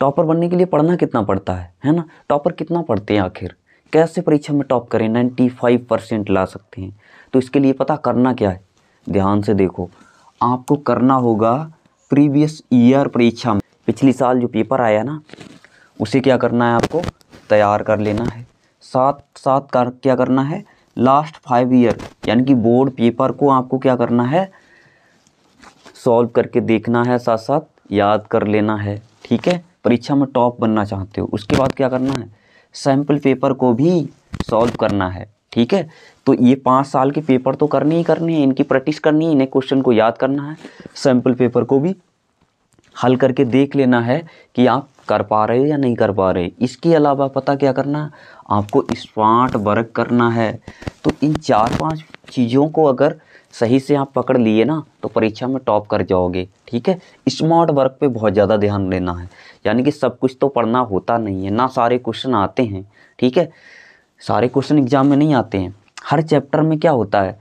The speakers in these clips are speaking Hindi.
टॉपर बनने के लिए पढ़ना कितना पड़ता है है ना टॉपर कितना पढ़ते हैं आखिर कैसे परीक्षा में टॉप करें नाइन्टी फाइव परसेंट ला सकते हैं तो इसके लिए पता करना क्या है ध्यान से देखो आपको करना होगा प्रीवियस ईयर परीक्षा में पिछली साल जो पेपर आया ना उसे क्या करना है आपको तैयार कर लेना है साथ साथ कर क्या करना है लास्ट फाइव ईयर यानी कि बोर्ड पेपर को आपको क्या करना है सॉल्व करके देखना है साथ साथ याद कर लेना है ठीक है परीक्षा में टॉप बनना चाहते हो उसके बाद क्या करना है सैम्पल पेपर को भी सॉल्व करना है ठीक है तो ये पाँच साल के पेपर तो करने ही करने हैं इनकी प्रैक्टिस करनी है इन्हें क्वेश्चन को याद करना है सैम्पल पेपर को भी हल करके देख लेना है कि आप कर पा रहे हो या नहीं कर पा रहे इसके अलावा पता क्या करना है आपको स्मार्ट वर्क करना है तो इन चार पांच चीज़ों को अगर सही से आप पकड़ लिए ना तो परीक्षा में टॉप कर जाओगे ठीक है स्मार्ट वर्क पे बहुत ज़्यादा ध्यान देना है यानी कि सब कुछ तो पढ़ना होता नहीं है ना सारे क्वेश्चन आते हैं ठीक है सारे क्वेश्चन एग्जाम में नहीं आते हैं हर चैप्टर में क्या होता है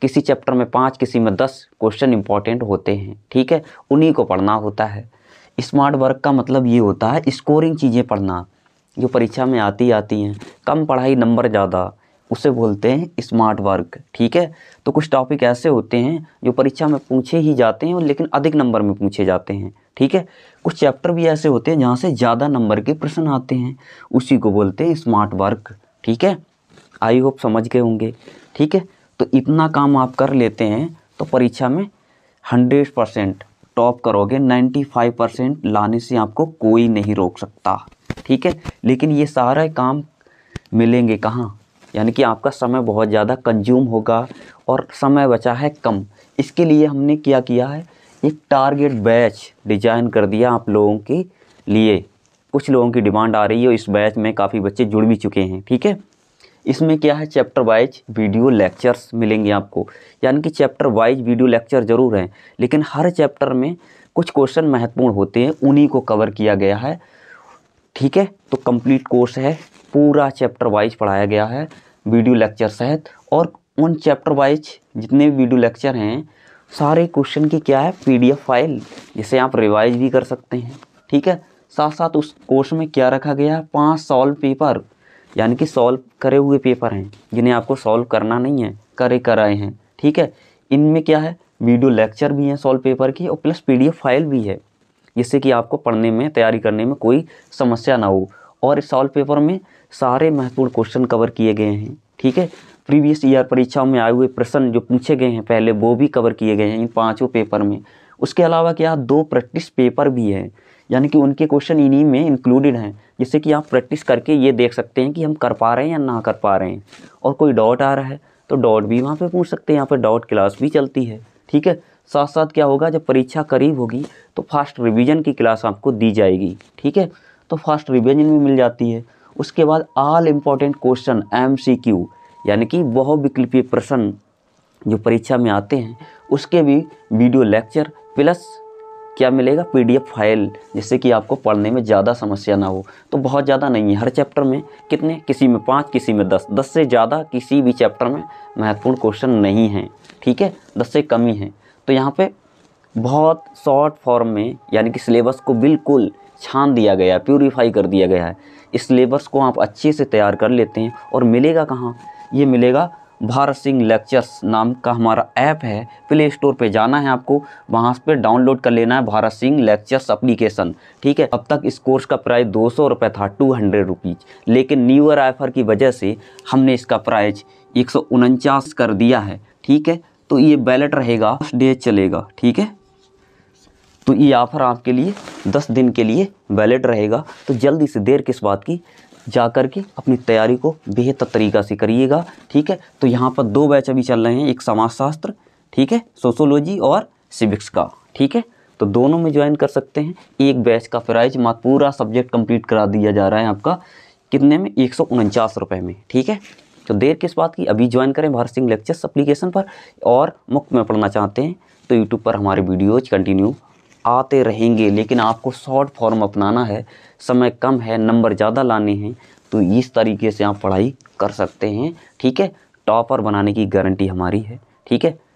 किसी चैप्टर में पाँच किसी में दस क्वेश्चन इंपॉर्टेंट होते हैं ठीक है उन्हीं को पढ़ना होता है स्मार्ट वर्क का मतलब ये होता है स्कोरिंग चीज़ें पढ़ना जो परीक्षा में आती आती हैं कम पढ़ाई नंबर ज़्यादा उसे बोलते हैं स्मार्ट वर्क ठीक है तो कुछ टॉपिक ऐसे होते हैं जो परीक्षा में पूछे ही जाते हैं और लेकिन अधिक नंबर में पूछे जाते हैं ठीक है कुछ चैप्टर भी ऐसे होते हैं जहाँ से ज़्यादा नंबर के प्रश्न आते हैं उसी को बोलते हैं स्मार्ट वर्क ठीक है आई होप समझ गए होंगे ठीक है तो इतना काम आप कर लेते हैं तो परीक्षा में हंड्रेड परसेंट टॉप करोगे नाइन्टी फाइव परसेंट लाने से आपको कोई नहीं रोक सकता ठीक है लेकिन ये सारे काम मिलेंगे कहाँ यानी कि आपका समय बहुत ज़्यादा कंज्यूम होगा और समय बचा है कम इसके लिए हमने क्या किया है एक टारगेट बैच डिजाइन कर दिया आप लोगों के लिए कुछ लोगों की डिमांड आ रही है और इस बैच में काफ़ी बच्चे जुड़ भी चुके हैं ठीक है इसमें क्या है चैप्टर वाइज वीडियो लेक्चर्स मिलेंगे आपको यानी कि चैप्टर वाइज वीडियो लेक्चर ज़रूर हैं लेकिन हर चैप्टर में कुछ क्वेश्चन महत्वपूर्ण होते हैं उन्हीं को कवर किया गया है ठीक है तो कंप्लीट कोर्स है पूरा चैप्टर वाइज पढ़ाया गया है वीडियो लेक्चर सहित और उन चैप्टर वाइज जितने भी वीडियो लेक्चर हैं सारे क्वेश्चन की क्या है पीडीएफ फाइल जिसे आप रिवाइज भी कर सकते हैं ठीक है साथ साथ उस कोर्स में क्या रखा गया है पाँच सॉल्व पेपर यानी कि सॉल्व करे हुए पेपर हैं जिन्हें आपको सॉल्व करना नहीं है करे कराए हैं ठीक है इनमें क्या है वीडियो लेक्चर भी हैं सॉल्व पेपर की और प्लस पीडीएफ फाइल भी है जिससे कि आपको पढ़ने में तैयारी करने में कोई समस्या ना हो और इस सॉल्व पेपर में सारे महत्वपूर्ण क्वेश्चन कवर किए गए हैं ठीक है प्रीवियस ईयर परीक्षाओं में आए हुए प्रश्न जो पूछे गए हैं पहले वो भी कवर किए गए हैं इन पाँचों पेपर में उसके अलावा क्या दो प्रैक्टिस पेपर भी हैं यानी कि उनके क्वेश्चन इन्हीं में इंक्लूडेड हैं जिससे कि आप प्रैक्टिस करके ये देख सकते हैं कि हम कर पा रहे हैं या ना कर पा रहे हैं और कोई डाउट आ रहा है तो डॉट भी वहाँ पे पूछ सकते हैं यहाँ पे डॉट क्लास भी चलती है ठीक है साथ साथ क्या होगा जब परीक्षा करीब होगी तो फास्ट रिविजन की क्लास आपको दी जाएगी ठीक है तो फास्ट रिवीजन भी मिल जाती है उसके बाद all important question M C Q यानी कि बहुविकल्पीय प्रश्न जो परीक्षा में आते हैं उसके भी वीडियो लेक्चर प्लस क्या मिलेगा पीडीएफ फाइल जिससे कि आपको पढ़ने में ज़्यादा समस्या ना हो तो बहुत ज़्यादा नहीं है हर चैप्टर में कितने किसी में पाँच किसी में दस दस से ज़्यादा किसी भी चैप्टर में महत्वपूर्ण क्वेश्चन नहीं हैं ठीक है दस से कम ही हैं तो यहाँ पे बहुत शॉर्ट फॉर्म में यानी कि सिलेबस को बिल्कुल छान दिया गया प्योरीफाई कर दिया गया है इस सिलेबस को आप अच्छे से तैयार कर लेते हैं और मिलेगा कहाँ ये मिलेगा भारत सिंह लेक्चर्स नाम का हमारा ऐप है प्ले स्टोर पे जाना है आपको वहाँ पर डाउनलोड कर लेना है भारत सिंह लेक्चर्स अप्लीकेशन ठीक है अब तक इस कोर्स का प्राइस दो सौ रुपये था टू हंड्रेड रुपीज़ लेकिन न्यू ईयर ऑफर की वजह से हमने इसका प्राइस एक सौ उनचास कर दिया है ठीक है तो ये बैलेट रहेगा डे चलेगा ठीक है तो ये ऑफ़र आपके लिए दस दिन के लिए वैलिड रहेगा तो जल्दी से देर किस बात की जा कर के अपनी तैयारी को बेहतर तरीक़ा से करिएगा ठीक है तो यहाँ पर दो बैच अभी चल रहे हैं एक समाजशास्त्र ठीक है सोशोलॉजी और सिविक्स का ठीक है तो दोनों में ज्वाइन कर सकते हैं एक बैच का प्राइज मात पूरा सब्जेक्ट कंप्लीट करा दिया जा रहा है आपका कितने में एक रुपए में ठीक है तो देर किस बात की अभी ज्वाइन करें भारत सिंह लेक्चर्स अप्लीकेशन पर और मुफ्त में पढ़ना चाहते हैं तो यूट्यूब पर हमारे वीडियोज कंटिन्यू आते रहेंगे लेकिन आपको शॉर्ट फॉर्म अपनाना है समय कम है नंबर ज़्यादा लाने हैं तो इस तरीके से आप पढ़ाई कर सकते हैं ठीक है टॉपर बनाने की गारंटी हमारी है ठीक है